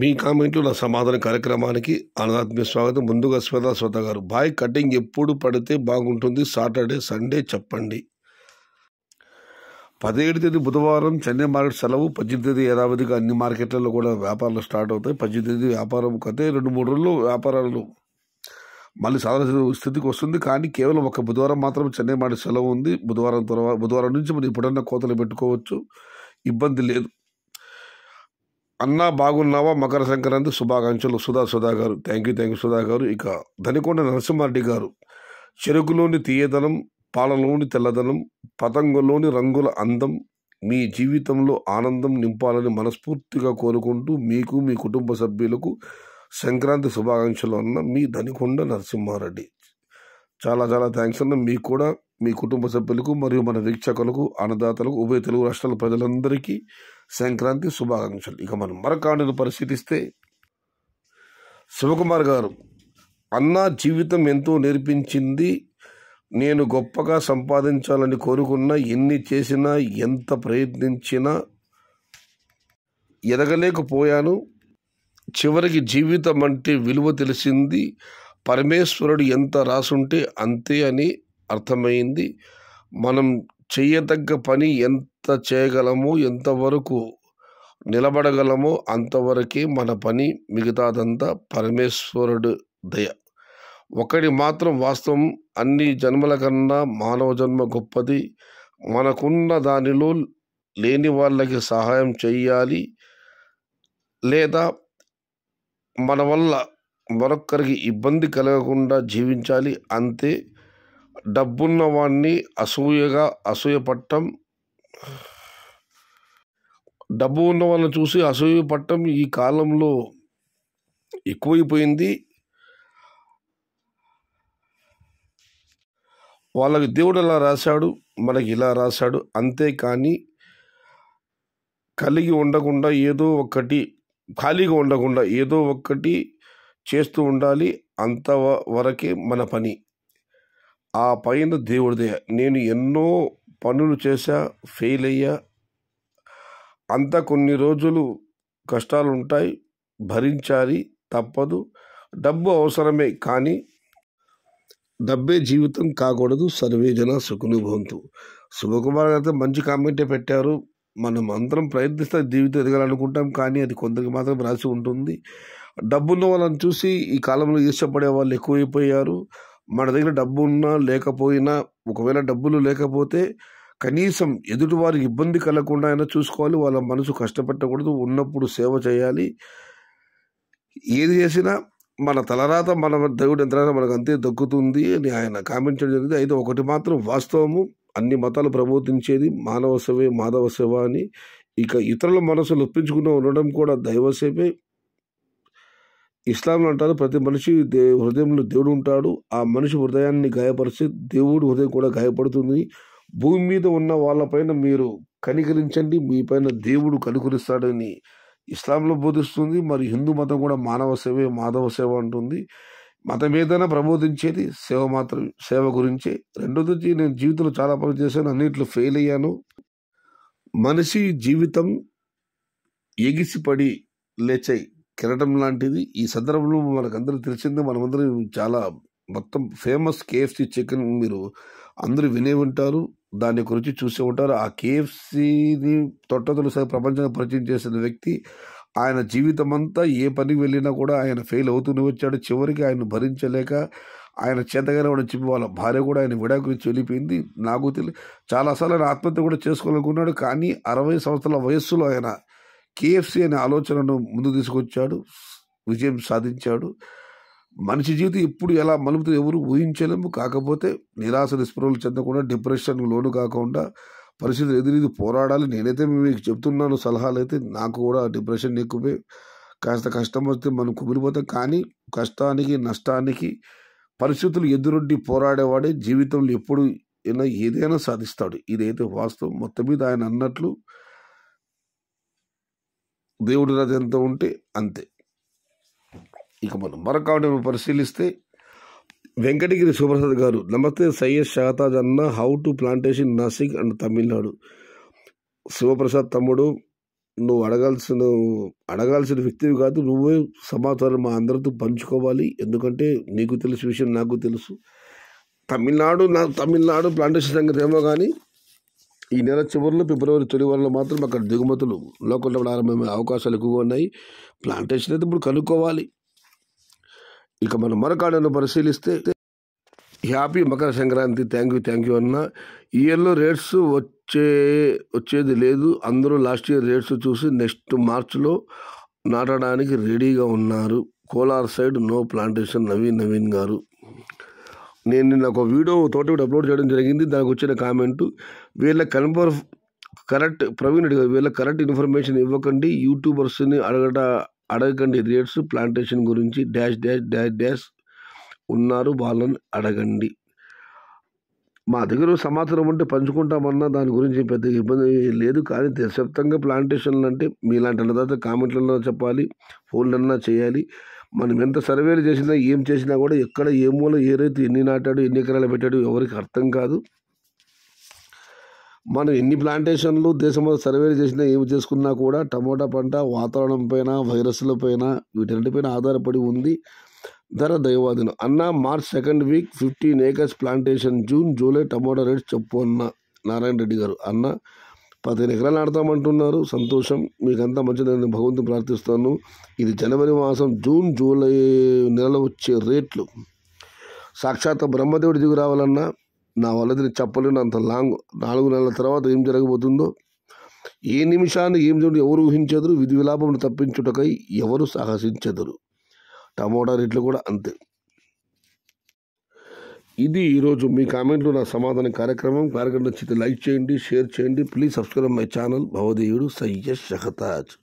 మీ నా సమాధాన కార్యక్రమానికి అనదాత్మ్య స్వాగతం ముందుగా శ్వేతా శ్వేత గారు బాయ్ కటింగ్ ఎప్పుడు పడితే బాగుంటుంది సాటర్డే సండే చెప్పండి పదిహేడు తేదీ బుధవారం చెన్నై మార్కెట్ సెలవు పద్దెనిమిది తేదీ యథావిధిగా అన్ని మార్కెట్లలో కూడా వ్యాపారాలు స్టార్ట్ అవుతాయి పద్దెనిమిది తేదీ వ్యాపారం కతే రెండు మూడు రోజులు వ్యాపారాలు మళ్ళీ సాధారణ స్థితికి వస్తుంది కానీ కేవలం ఒక బుధవారం మాత్రం చెన్నై మార్కెట్ సెలవు ఉంది బుధవారం తర్వాత బుధవారం నుంచి మనం ఇప్పుడన్నా కోతలు పెట్టుకోవచ్చు ఇబ్బంది లేదు అన్నా బాగున్నావా మకర సంక్రాంతి శుభాకాంక్షలు Sudha Sudha garu thank you thank you Sudha garu ఇక ధనికొండ నరసింహారెడ్డి గారు చెరుకులోని తీయదనం పాలలోని తెల్లదనం పతంగులోని రంగుల అందం మీ జీవితంలో ఆనందం నింపాలని మనస్ఫూర్తిగా కోరుకుంటూ మీకు మీ కుటుంబ సభ్యులకు సంక్రాంతి శుభాకాంక్షలు అన్న మీ ధనికొండ నరసింహారెడ్డి చాలా చాలా థ్యాంక్స్ అన్న మీకు కూడా మీ కుటుంబ సభ్యులకు మరియు మన వీక్షకులకు అన్నదాతలకు ఉభయ తెలుగు రాష్ట్రాల ప్రజలందరికీ సంక్రాంతి శుభాకాంక్షలు ఇక మనం మరకాడును పరిశీలిస్తే శివకుమార్ గారు అన్న జీవితం ఎంతో నేర్పించింది నేను గొప్పగా సంపాదించాలని కోరుకున్నా ఎన్ని చేసినా ఎంత ప్రయత్నించినా ఎదగలేకపోయాను చివరికి జీవితం అంటే విలువ తెలిసింది పరమేశ్వరుడు ఎంత రాసుంటే అంతే అని అర్థమైంది మనం చేయదగ్గ పని ఎంత ఎంత చేయగలము ఎంతవరకు నిలబడగలమో అంతవరకే మన పని మిగతాదంతా పరమేశ్వరుడు దయ ఒకటి మాత్రం వాస్తవం అన్ని జన్మల కన్నా మానవ జన్మ గొప్పది మనకున్న దానిలో లేని వాళ్ళకి సహాయం చేయాలి లేదా మన వల్ల మరొక్కరికి ఇబ్బంది కలగకుండా జీవించాలి అంతే డబ్బున్న వాడిని అసూయగా అసూయపట్టం డబ్బు ఉన్న వాళ్ళని చూసి అసూయ పట్టడం ఈ కాలంలో ఎక్కువైపోయింది వాళ్ళకి దేవుడు ఎలా రాశాడు మనకి ఇలా రాశాడు అంతేకాని కలిగి ఉండకుండా ఏదో ఒక్కటి ఖాళీగా ఉండకుండా ఏదో ఒక్కటి చేస్తూ ఉండాలి అంత వరకే మన పని ఆ పైన దేవుడిదే నేను ఎన్నో పనులు చేశా ఫెయిల్ అయ్యా అంతా కొన్ని రోజులు కష్టాలు ఉంటాయి భరించాలి తప్పదు డబ్బు అవసరమే కానీ డబ్బే జీవితం కాకూడదు సర్వేజన సుఖనుభవంతు శుభకుమార్ గారు మంచి కామెంటే పెట్టారు మనం అందరం ప్రయత్నిస్తే జీవితం ఎదగాలనుకుంటాం కానీ అది కొందరికి మాత్రం రాసి ఉంటుంది డబ్బున్న వాళ్ళని చూసి ఈ కాలంలో ఇష్టపడే వాళ్ళు ఎక్కువైపోయారు మన దగ్గర డబ్బు ఉన్నా లేకపోయినా ఒకవేళ డబ్బులు లేకపోతే కనీసం వారికి ఇబ్బంది కలగకుండా అయినా చూసుకోవాలి వాళ్ళ మనసు కష్టపెట్టకూడదు ఉన్నప్పుడు సేవ చేయాలి ఏది చేసినా మన తలరాత మన దేవుడు ఎంత మనకు అంతే దక్కుతుంది అని ఆయన కామెంట్ జరిగింది అయితే ఒకటి మాత్రం వాస్తవము అన్ని మతాలు ప్రబోధించేది మానవ సేవే మాధవ సేవ అని ఇక ఇతరుల మనసులు ఒప్పించుకుని ఉండడం కూడా దైవసేవే ఇస్లాంలో అంటారు ప్రతి మనిషి దే హృదయంలో దేవుడు ఉంటాడు ఆ మనిషి హృదయాన్ని గాయపరిచి దేవుడు హృదయం కూడా గాయపడుతుంది భూమి మీద ఉన్న వాళ్ళపైన మీరు కనికరించండి మీ పైన దేవుడు కనుకరిస్తాడని ఇస్లాంలో బోధిస్తుంది మరి హిందూ మతం కూడా మానవ సేవే మాధవ సేవ అంటుంది మతం ఏదైనా ప్రబోధించేది సేవ మాత్రం సేవ గురించే రెండోది నేను జీవితంలో చాలా పని చేశాను అన్నింటిలో ఫెయిల్ అయ్యాను మనిషి జీవితం ఎగిసిపడి లేచాయి కిరటం లాంటిది ఈ సందర్భంలో మనకందరూ తెలిసింది మనమందరం చాలా మొత్తం ఫేమస్ కేఎఫ్సి చికెన్ మీరు అందరూ వినే ఉంటారు దాని గురించి చూసే ఉంటారు ఆ కేఎఫ్సిని తొట్టతొలిసారి ప్రపంచంగా పరిచయం చేసిన వ్యక్తి ఆయన జీవితం అంతా ఏ పనికి వెళ్ళినా కూడా ఆయన ఫెయిల్ అవుతూనే వచ్చాడు చివరికి ఆయన భరించలేక ఆయన చేతగానే వాడు చెప్పి వాళ్ళ భార్య కూడా ఆయన విడాకులు వెళ్ళిపోయింది నాకు తెలియదు చాలాసార్లు ఆయన ఆత్మహత్య కూడా చేసుకోవాలనుకున్నాడు కానీ అరవై సంవత్సరాల వయస్సులో ఆయన కేఎఫ్సి అనే ఆలోచనను ముందుకు తీసుకొచ్చాడు విజయం సాధించాడు మనిషి జీవితం ఎప్పుడు ఎలా మలుపుతూ ఎవరు ఊహించలేము కాకపోతే నిరాశ నిస్పృహలు చెందకుండా డిప్రెషన్కు లోను కాకుండా పరిస్థితులు ఎదురీది పోరాడాలి నేనైతే మీకు చెప్తున్నాను సలహాలు అయితే నాకు కూడా డిప్రెషన్ ఎక్కువే కాస్త కష్టం వస్తే మనం కుమిరిపోతాం కానీ కష్టానికి నష్టానికి పరిస్థితులు ఎదురొడ్డి పోరాడేవాడే జీవితంలో ఎప్పుడు ఏదైనా సాధిస్తాడు ఇదైతే వాస్తవం మొత్తం మీద ఆయన అన్నట్లు దేవుడి రథ ఎంత ఉంటే అంతే ఇక మనం మరొక పరిశీలిస్తే వెంకటగిరి సుప్రసాద్ గారు నమస్తే సయ్యద్ షాతాజ్ అన్న how to plantation Nashik and Tamil Nadu Shivaprasad తమ్ముడు నువ్వు అడగాల్సిన అడగాల్సిన వ్యక్తివి కాదు నువ్వే సమాచారం మా అందరితో పంచుకోవాలి ఎందుకంటే నీకు తెలుసు విషయం నాకు తెలుసు తమిళనాడు నా తమిళనాడు ప్లాంటేషన్ సంగతి ఏమో కానీ ఈ నెల చివరిలో ఫిబ్రవరి తొలి వారంలో మాత్రం అక్కడ దిగుమతులు లోకల్లో ప్రారంభమయ్యే అవకాశాలు ఎక్కువగా ఉన్నాయి ప్లాంటేషన్ అయితే ఇప్పుడు కనుక్కోవాలి ఇక మనం మరకాడను పరిశీలిస్తే happy Makara Sankranti thank you thank you అన్న ఇయర్లో రేట్స్ వచ్చే వచ్చేది లేదు అందరూ లాస్ట్ ఇయర్ రేట్స్ చూసి నెక్స్ట్ మార్చ్లో నాటడానికి రెడీగా ఉన్నారు Kolar side no plantation Naveen Naveen garu నేను నిన్న ఒక వీడియో తోటి అప్లోడ్ చేయడం జరిగింది దానికి వచ్చిన కామెంటు వీళ్ళ కన్ఫర్ కరెక్ట్ ప్రవీణ్ అడిగారు వీళ్ళ కరెక్ట్ ఇన్ఫర్మేషన్ ఇవ్వకండి యూట్యూబర్స్ని అడగట అడగకండి రేట్స్ ప్లాంటేషన్ గురించి డాష్ డాష్ డాష్ డాష్ ఉన్నారు వాళ్ళని అడగండి మా దగ్గర సమాచారం ఉంటే పంచుకుంటామన్నా దాని గురించి పెద్ద ఇబ్బంది లేదు కానీ దశప్తంగా ప్లాంటేషన్లు అంటే మీలాంటి తర్వాత కామెంట్లన్నా చెప్పాలి ఫోన్లన్నా చేయాలి మనం ఎంత సర్వేలు చేసినా ఏం చేసినా కూడా ఎక్కడ ఏ మూల ఏ రైతు ఎన్ని నాటాడు ఎన్ని ఎకరాలు పెట్టాడు ఎవరికి అర్థం కాదు మనం ఎన్ని ప్లాంటేషన్లు దేశంలో సర్వేలు చేసినా ఏమి చేసుకున్నా కూడా టమోటా పంట వాతావరణం పైన వైరస్ల పైన వీటన్నిటిపైన ఆధారపడి ఉంది ధర దైవాధీనం అన్న March second week fifteen acres plantation June July tomato rates చెప్పు అన్న నారాయణ రెడ్డి గారు అన్న పదిహేను ఎకరాలు ఆడతామంటున్నారు సంతోషం మీకంతా మంచి నేను భగవంతుని ప్రార్థిస్తాను ఇది జనవరి మాసం జూన్ జూలై నెలలో వచ్చే రేట్లు సాక్షాత్ బ్రహ్మదేవుడి దిగు రావాలన్నా నా వల్ల చెప్పలేను చెప్పలేనంత లాంగ్ నాలుగు నెలల తర్వాత ఏం జరగబోతుందో ఏ నిమిషాన్ని ఏం జరుగుతుంది ఎవరు ఊహించదురు విధి విలాపం తప్పించుటకై ఎవరు సాహసించదురు టమోటా రేట్లు కూడా అంతే ఇది ఈరోజు మీ కామెంట్లు నా సమాధాన కార్యక్రమం కార్యక్రమం నచ్చితే లైక్ చేయండి షేర్ చేయండి ప్లీజ్ సబ్స్క్రైబ్ మై ఛానల్ భవదేవుడు సయ్య షహతాజ్